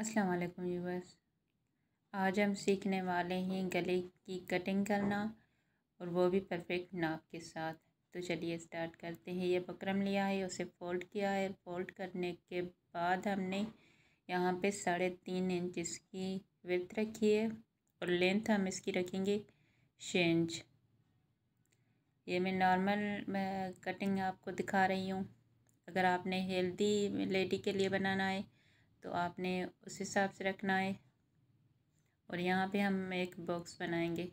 अस्सलाम वालेकुम आज हम सीखने वाले हैं गले की कटिंग करना और वो भी परफेक्ट नाप के साथ तो चलिए स्टार्ट करते हैं ये बकरम लिया है उसे फोल्ड किया है फोल्ड करने के बाद हमने यहाँ पे साढ़े तीन इंच इसकी विथ रखी है और लेंथ हम इसकी रखेंगे छः इंच ये मैं नॉर्मल कटिंग आपको दिखा रही हूँ अगर आपने हेल्दी लेडी के लिए बनाना है तो आपने उस हिसाब से रखना है और यहाँ पे हम एक बॉक्स बनाएंगे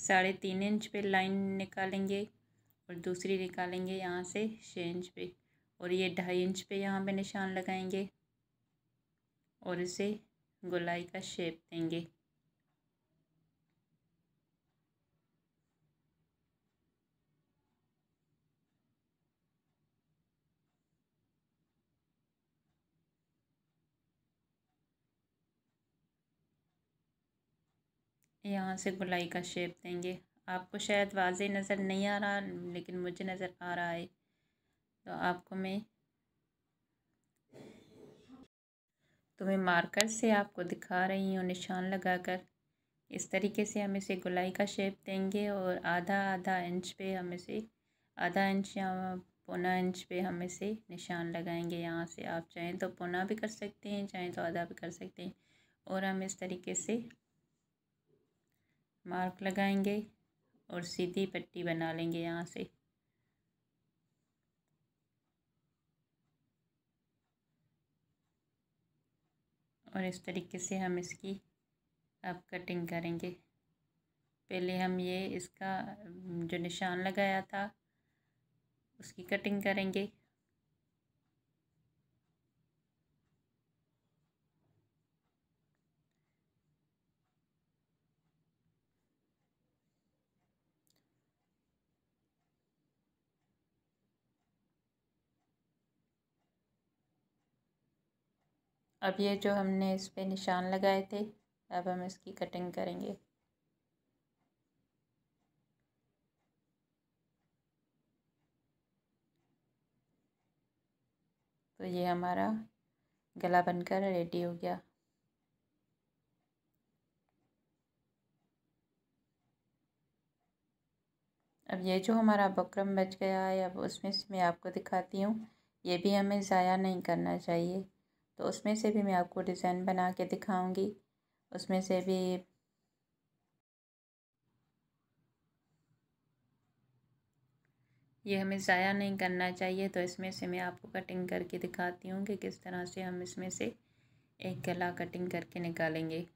साढ़े तीन इंच पे लाइन निकालेंगे और दूसरी निकालेंगे यहाँ से छः इंच पे और ये ढाई इंच पे यहाँ पे निशान लगाएंगे और इसे गोलाई का शेप देंगे यहाँ से गुलाई का शेप देंगे आपको शायद वाज नज़र नहीं आ रहा लेकिन मुझे नज़र आ रहा है तो आपको मैं तो मैं मार्कर से आपको दिखा रही हूँ निशान लगाकर इस तरीके से हम इसे गुलाई का शेप देंगे और आधा आधा इंच पे हम इसे आधा इंच या पौना इंच पे हम इसे निशान लगाएंगे यहाँ से आप चाहें तो पौना भी कर सकते हैं चाहें तो आधा भी कर सकते हैं और हम इस तरीके से मार्क लगाएंगे और सीधी पट्टी बना लेंगे यहाँ से और इस तरीके से हम इसकी अब कटिंग करेंगे पहले हम ये इसका जो निशान लगाया था उसकी कटिंग करेंगे अब ये जो हमने इस पर निशान लगाए थे अब हम इसकी कटिंग करेंगे तो ये हमारा गला बनकर रेडी हो गया अब ये जो हमारा बकरम बच गया है अब उसमें से मैं आपको दिखाती हूँ ये भी हमें ज़ाया नहीं करना चाहिए तो उसमें से भी मैं आपको डिज़ाइन बना के दिखाऊंगी उसमें से भी ये हमें ज़ाया नहीं करना चाहिए तो इसमें से मैं आपको कटिंग करके दिखाती हूँ कि किस तरह से हम इसमें से एक गला कटिंग करके निकालेंगे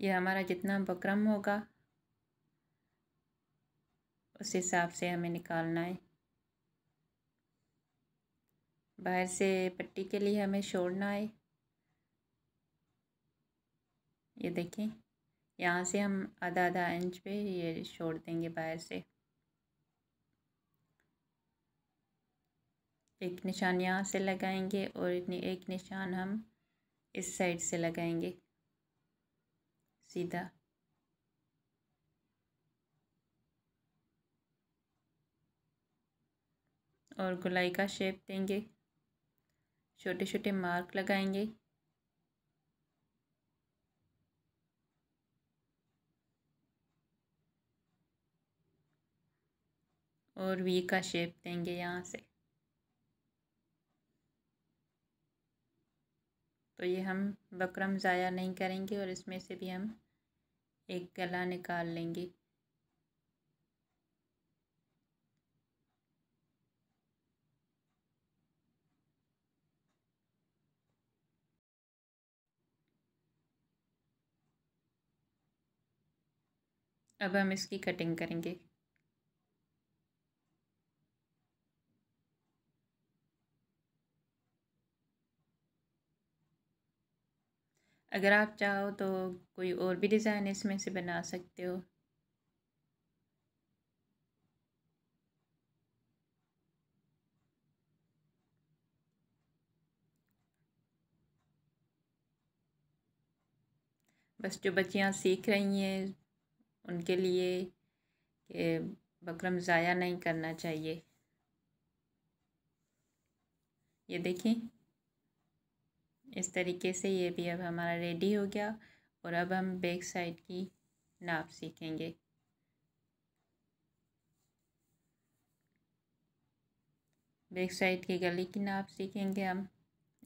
ये हमारा जितना बकरम होगा उस हिसाब से हमें निकालना है बाहर से पट्टी के लिए हमें छोड़ना है ये देखें यहाँ से हम आधा आधा इंच पे ये छोड़ देंगे बाहर से एक निशान यहाँ से लगाएंगे और एक निशान हम इस साइड से लगाएंगे सीधा और गुलाई का शेप देंगे छोटे छोटे मार्क लगाएंगे और वी का शेप देंगे यहाँ से तो ये हम बकरम ज़ाया नहीं करेंगे और इसमें से भी हम एक गला निकाल लेंगे अब हम इसकी कटिंग करेंगे अगर आप चाहो तो कोई और भी डिज़ाइन इसमें से बना सकते हो बस जो बच्चियाँ सीख रही हैं उनके लिए कि बकरम ज़ाया नहीं करना चाहिए ये देखें इस तरीके से ये भी अब हमारा रेडी हो गया और अब हम बैक साइड की नाप सीखेंगे बैक साइड की गले की नाप सीखेंगे हम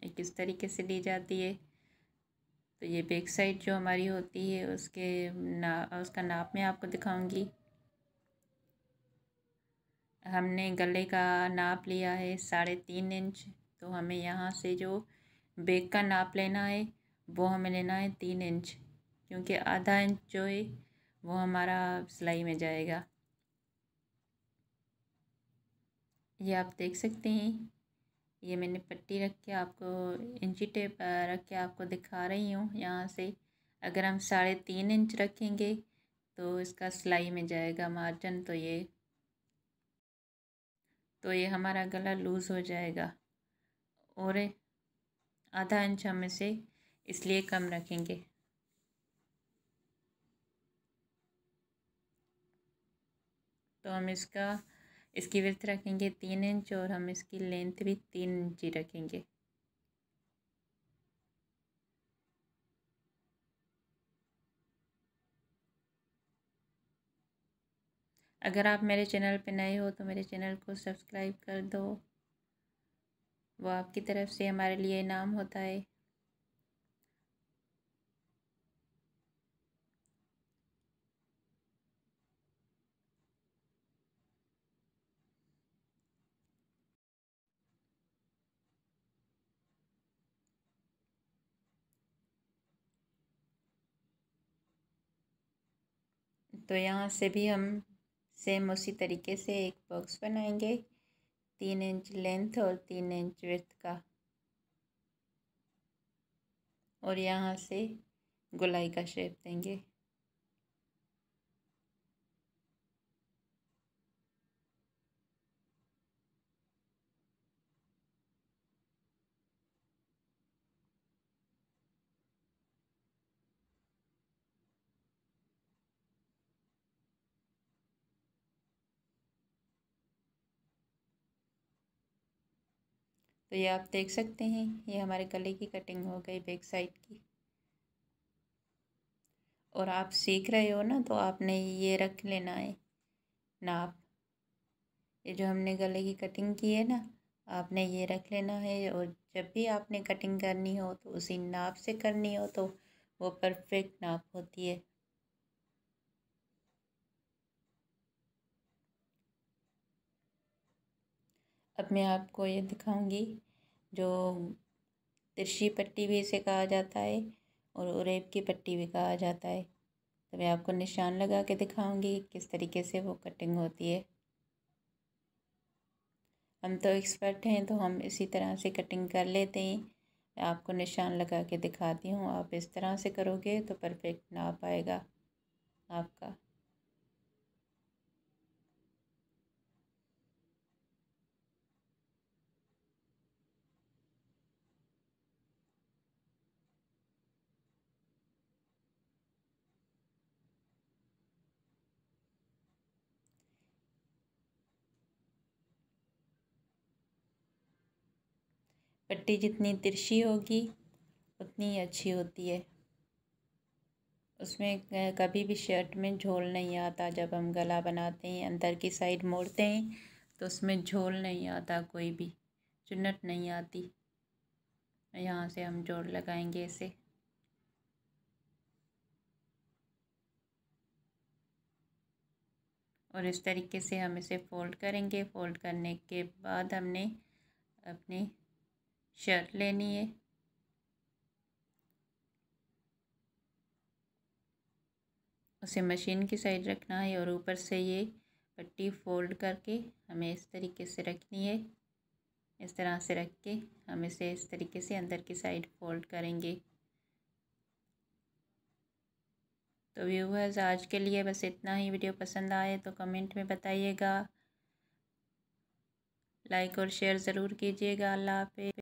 एक इस तरीके से ली जाती है तो ये बैक साइड जो हमारी होती है उसके ना उसका नाप मैं आपको दिखाऊंगी हमने गले का नाप लिया है साढ़े तीन इंच तो हमें यहाँ से जो बैक का नाप लेना है वो हमें लेना है तीन इंच क्योंकि आधा इंच जो है वो हमारा सिलाई में जाएगा ये आप देख सकते हैं ये मैंने पट्टी रख के आपको इंची टेप रख के आपको दिखा रही हूँ यहाँ से अगर हम साढ़े तीन इंच रखेंगे तो इसका सिलाई में जाएगा मार्जिन तो ये तो ये हमारा गला लूज़ हो जाएगा और आधा इंच हम इसे इसलिए कम रखेंगे तो हम इसका इसकी विर्थ रखेंगे तीन इंच और हम इसकी लेंथ भी तीन इंच ही रखेंगे अगर आप मेरे चैनल पर नए हो तो मेरे चैनल को सब्सक्राइब कर दो वो आपकी तरफ से हमारे लिए इनाम होता है तो यहाँ से भी हम सेम उसी तरीके से एक बॉक्स बनाएंगे तीन इंच लेंथ और तीन इंच विथ का और यहाँ से गुलाई का शेप देंगे तो ये आप देख सकते हैं ये हमारे गले की कटिंग हो गई बैक साइड की और आप सीख रहे हो ना तो आपने ये रख लेना है नाप ये जो हमने गले की कटिंग की है ना आपने ये रख लेना है और जब भी आपने कटिंग करनी हो तो उसी नाप से करनी हो तो वो परफेक्ट नाप होती है अब मैं आपको ये दिखाऊंगी जो तिरछी पट्टी भी इसे कहा जाता है और उरेब की पट्टी भी कहा जाता है तो मैं आपको निशान लगा के दिखाऊंगी किस तरीके से वो कटिंग होती है हम तो एक्सपर्ट हैं तो हम इसी तरह से कटिंग कर लेते हैं मैं आपको निशान लगा के दिखाती हूँ आप इस तरह से करोगे तो परफेक्ट नाप आएगा आपका पट्टी जितनी तिरछी होगी उतनी अच्छी होती है उसमें कभी भी शर्ट में झोल नहीं आता जब हम गला बनाते हैं अंदर की साइड मोड़ते हैं तो उसमें झोल नहीं आता कोई भी चुन्नट नहीं आती यहाँ से हम जोड़ लगाएंगे इसे और इस तरीके से हम इसे फ़ोल्ड करेंगे फ़ोल्ड करने के बाद हमने अपने शर्ट लेनी है उसे मशीन की साइड रखना है और ऊपर से ये पट्टी फोल्ड करके हमें इस तरीके से रखनी है इस तरह से रख के हम इसे इस तरीके से अंदर की साइड फोल्ड करेंगे तो व्यूवर्स आज के लिए बस इतना ही वीडियो पसंद आए तो कमेंट में बताइएगा लाइक और शेयर ज़रूर कीजिएगा अल्लाह हाफि